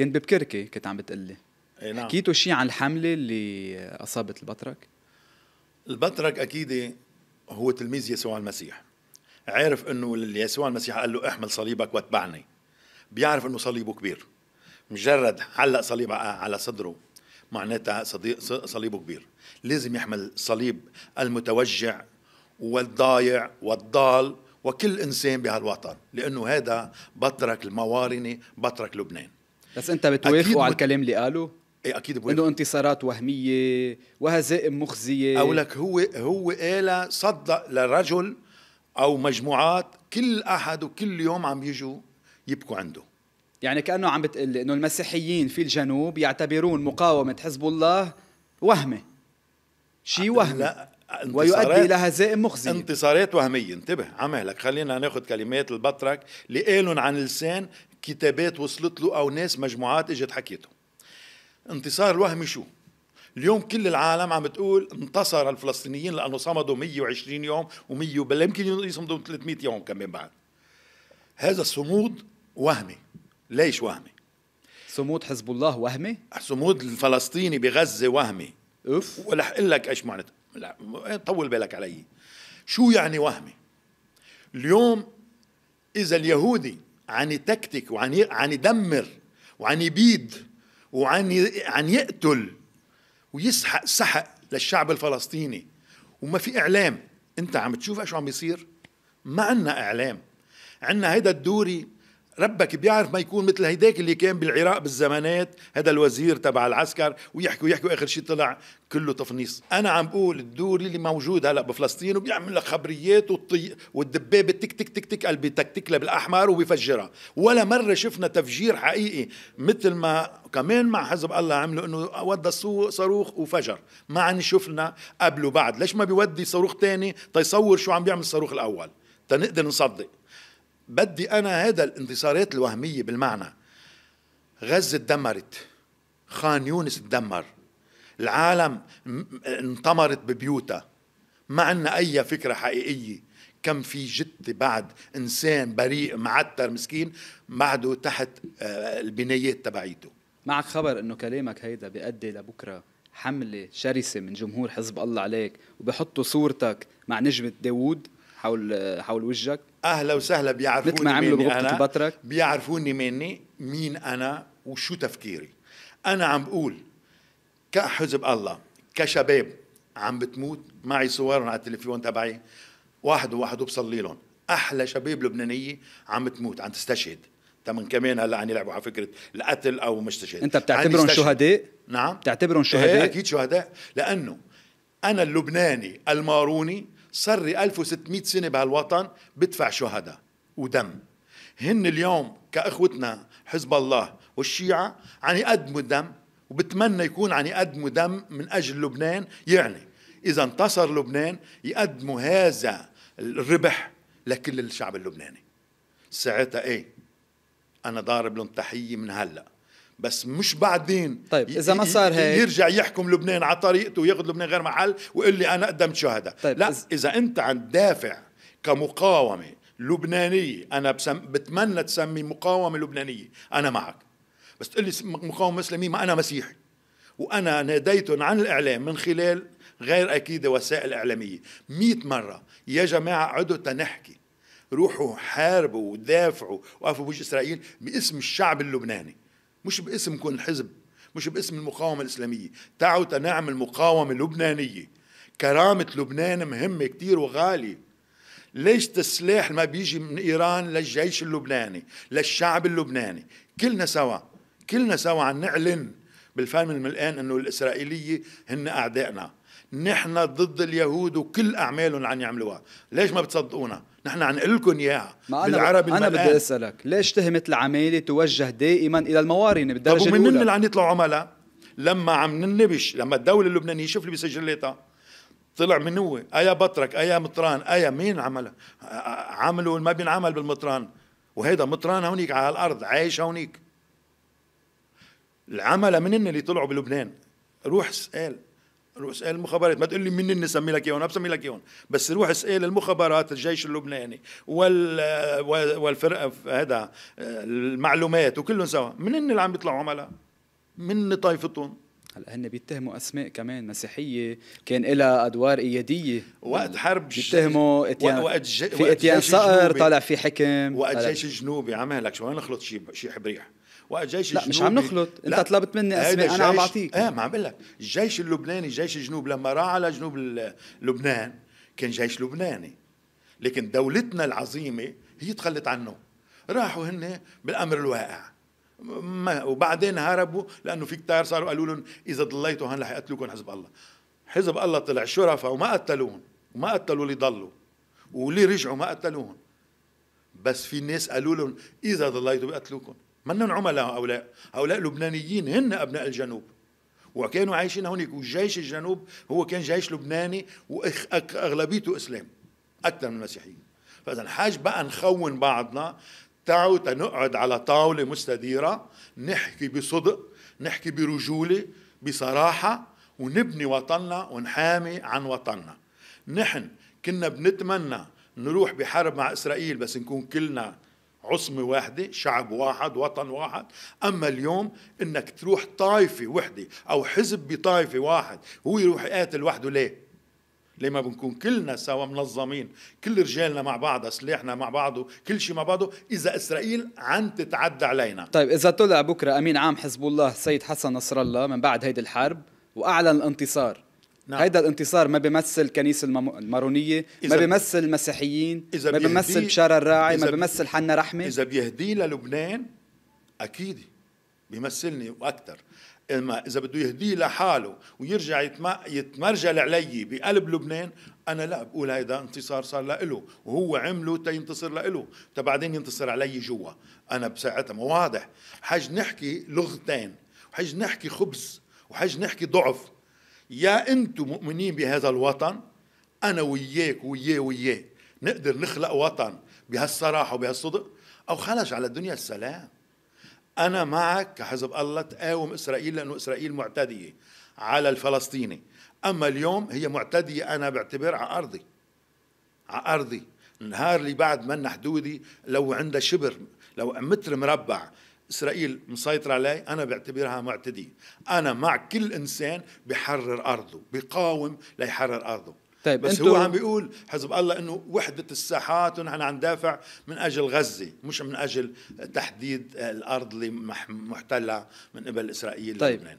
كنت ببكركي كنت عم بتقلي اي نعم حكيتوا شيء عن الحمله اللي اصابت البطرك؟ البطرك اكيد هو تلميذ يسوع المسيح عارف انه يسوع المسيح قال له احمل صليبك واتبعني بيعرف انه صليبه كبير مجرد علق صليب على صدره معناتها صليبه كبير لازم يحمل صليب المتوجع والضايع والضال وكل انسان بهالوطن لانه هذا بطرك الموارنه بطرك لبنان بس انت بتوافقوا على الكلام اللي قاله؟ ايه اكيد بوافق انه انتصارات وهميه وهزائم مخزيه او لك هو هو قال صدق لرجل او مجموعات كل احد وكل يوم عم يجوا يبكوا عنده يعني كانه عم بتقول انه المسيحيين في الجنوب يعتبرون مقاومه حزب الله وهمه شيء أه، وهمي لا ويؤدي الى هزائم مخزيه انتصارات وهميه انتبه عم لك خلينا ناخذ كلمات البطرك اللي قالن عن لسان كتابات وصلت له او ناس مجموعات اجت حكيته انتصار الوهمي شو اليوم كل العالم عم بتقول انتصر الفلسطينيين لانه صمدوا 120 يوم و100 بل يمكن يصمدوا 300 يوم كمان بعد هذا الصمود وهمي ليش وهمي صمود حزب الله وهمي صمود الفلسطيني بغزه وهمي اوف ولح اقول لك ايش معنى لا طول بالك علي شو يعني وهمي اليوم اذا اليهودي عن يتكتك وعن عن يدمر وعن يبيد وعن عن يقتل ويسحق سحق للشعب الفلسطيني وما في اعلام انت عم تشوف شو عم بيصير ما عندنا اعلام عندنا هيدا الدوري ربك بيعرف ما يكون مثل هيداك اللي كان بالعراق بالزمانات هذا الوزير تبع العسكر ويحكي ويحكي واخر شيء طلع كله تفنيص انا عم بقول الدوري اللي موجود هلا بفلسطين وبيعمل لك خبريات والطي... والدبابه تك تك تك تك قلبي تك بالاحمر وبيفجرها ولا مره شفنا تفجير حقيقي مثل ما كمان مع حزب الله عملوا انه ودى صاروخ وفجر ما عن شفنا قبل وبعد ليش ما بيودي صاروخ تاني تيصور طيب شو عم بيعمل الصاروخ الاول تنقدر نصدق بدي أنا هذا الانتصارات الوهمية بالمعنى غزة تدمرت خان يونس تدمر العالم انطمرت ببيوتها ما عندنا أي فكرة حقيقية كم في جد بعد إنسان بريء معتر مسكين بعده تحت آه، البنايات تبعيته معك خبر انه كلامك هيدا بيؤدي لبكره حمله شرسه من جمهور حزب الله عليك وبحطوا صورتك مع نجمه داوود حول آه، حول وجهك اهلا وسهلا بيعرفوني مثل ما عملوا بغرفه البطرك بيعرفوني مني مين انا وشو تفكيري انا عم بقول كحزب الله كشباب عم بتموت معي صورهم على التليفون تبعي واحد وواحد وبصلي لهم احلى شباب لبنانيه عم بتموت عم تستشهد تمن كمان هلا عم يلعبوا على فكره القتل او مستشهد انت بتعتبرهم شهداء نعم بتعتبرهم إيه، شهداء اكيد شهداء لانه انا اللبناني الماروني صار لي 1600 سنه بهالوطن بدفع شهداء ودم هن اليوم كاخوتنا حزب الله والشيعه عم يقدموا دم وبتمنى يكون عم يقدموا دم من اجل لبنان يعني اذا انتصر لبنان يقدموا هذا الربح لكل الشعب اللبناني ساعتها ايه انا ضارب لهم تحيه من هلأ بس مش بعدين طيب اذا ما صار هيك يرجع يحكم لبنان على طريقته وياخذ لبنان غير محل ويقول لي انا قدمت شهداء طيب لا إز... اذا انت عن دافع كمقاومه لبنانيه انا بسم... بتمنى تسمي مقاومه لبنانيه انا معك بس تقول لي مقاومه مسلمي ما انا مسيحي وانا ناديتهم عن الاعلام من خلال غير اكيد وسائل اعلاميه 100 مره يا جماعه عدوا تنحكي روحوا حاربوا ودافعوا وقفوا بوجه اسرائيل باسم الشعب اللبناني مش باسمكم الحزب مش باسم المقاومة الإسلامية تعوا تنعمل مقاومة لبنانية كرامة لبنان مهمة كتير وغالية ليش السلاح ما بيجي من إيران للجيش اللبناني للشعب اللبناني كلنا سوا كلنا سوا عن نعلن بالفهم الملقان أنه الإسرائيلية هن أعدائنا نحن ضد اليهود وكل اعمالهم عن يعملوها ليش ما بتصدقونا نحن عن لكم اياها ما أنا بالعرب انا بدي اسالك ليش تهمه العماله توجه دائما الى الموارنه بالدرجه طب ومن اللي عم يطلعوا عملاء لما عم ننبش لما الدوله اللبنانيه شوف اللي بسجلاتها طلع من هو ايا بطرك ايا مطران ايا مين عملها عملوا ما بينعمل بالمطران وهيدا مطران هونيك على الارض عايش هونيك العمل من اللي طلعوا بلبنان روح اسال روح اسال المخابرات ما تقول لي اللي سمي لك اياهم بسمي لك اياهم بس روح اسال المخابرات الجيش اللبناني وال والفرقه هذا المعلومات وكلهم سوا من اللي عم بيطلعوا عملاء من طائفتهم هلا هن بيتهموا اسماء كمان مسيحيه كان لها ادوار اياديه وقت حرب بيتهموا اتيان وقت ج... في اتيان صقر طالع في حكم وقت جيش الجنوبي عمالك شو ما نخلط شيء شي حبريح وقت لا الجنوبي لا مش عم نخلط انت طلبت مني اسماء انا عم اعطيك ايه ما عم بقول لك الجيش اللبناني جيش الجنوب لما راح على جنوب لبنان كان جيش لبناني لكن دولتنا العظيمه هي تخلت عنه راحوا هن بالامر الواقع ما وبعدين هربوا لانه في كتار صاروا قالوا لهم اذا ضليتوا هون رح يقتلوكم حزب الله حزب الله طلع شرفاء وما قتلوهم وما قتلوا اللي ضلوا واللي رجعوا ما قتلوهم بس في ناس قالوا لهم اذا ضليتوا بقتلوكم منهم عملاء هؤلاء هؤلاء لبنانيين هن أبناء الجنوب وكانوا عايشين هناك والجيش الجنوب هو كان جيش لبناني وأغلبيته إسلام أكثر من المسيحيين فإذا حاج بقى نخون بعضنا تعوا تنقعد على طاولة مستديرة نحكي بصدق نحكي برجولة بصراحة ونبني وطننا ونحامي عن وطننا نحن كنا بنتمنى نروح بحرب مع إسرائيل بس نكون كلنا عصمة واحدة شعب واحد وطن واحد أما اليوم أنك تروح طائفة وحدة أو حزب بطائفة واحد هو يروح يقاتل وحده ليه ليه ما بنكون كلنا سوا منظمين كل رجالنا مع بعض سلاحنا مع بعضه كل شيء مع بعضه إذا إسرائيل عن تتعدى علينا طيب إذا طلع بكرة أمين عام حزب الله سيد حسن نصر الله من بعد هيدي الحرب وأعلن الانتصار نعم. هيدا الانتصار ما بيمثل الكنيسه المارونيه ما بيمثل المسيحيين إذا ما بيمثل بشارة الراعي ما بيمثل حنا رحمه اذا بيهديه للبنان اكيد بيمثلني واكثر اما اذا بده يهديه لحاله ويرجع يتمرجل علي بقلب لبنان انا لا بقول هيدا انتصار صار لإله وهو عمله تينتصر لإله تبعدين ينتصر علي جوا انا بساعتها ما واضح حاج نحكي لغتين وحاج نحكي خبز وحاج نحكي ضعف يا انتم مؤمنين بهذا الوطن انا وياك وياه وياه نقدر نخلق وطن بهالصراحه وبهالصدق او خلص على الدنيا السلام انا معك كحزب الله تقاوم اسرائيل لانه اسرائيل معتديه على الفلسطيني اما اليوم هي معتديه انا بعتبر على ارضي على ارضي النهار اللي بعد منا حدودي لو عندها شبر لو متر مربع إسرائيل مسيطرة علي أنا بعتبرها معتدي أنا مع كل إنسان بحرر أرضه بقاوم ليحرر أرضه طيب بس هو عم بيقول حزب الله انه وحده الساحات ونحن عم ندافع من اجل غزه مش من اجل تحديد الارض اللي محتله من قبل اسرائيل طيب لبنان.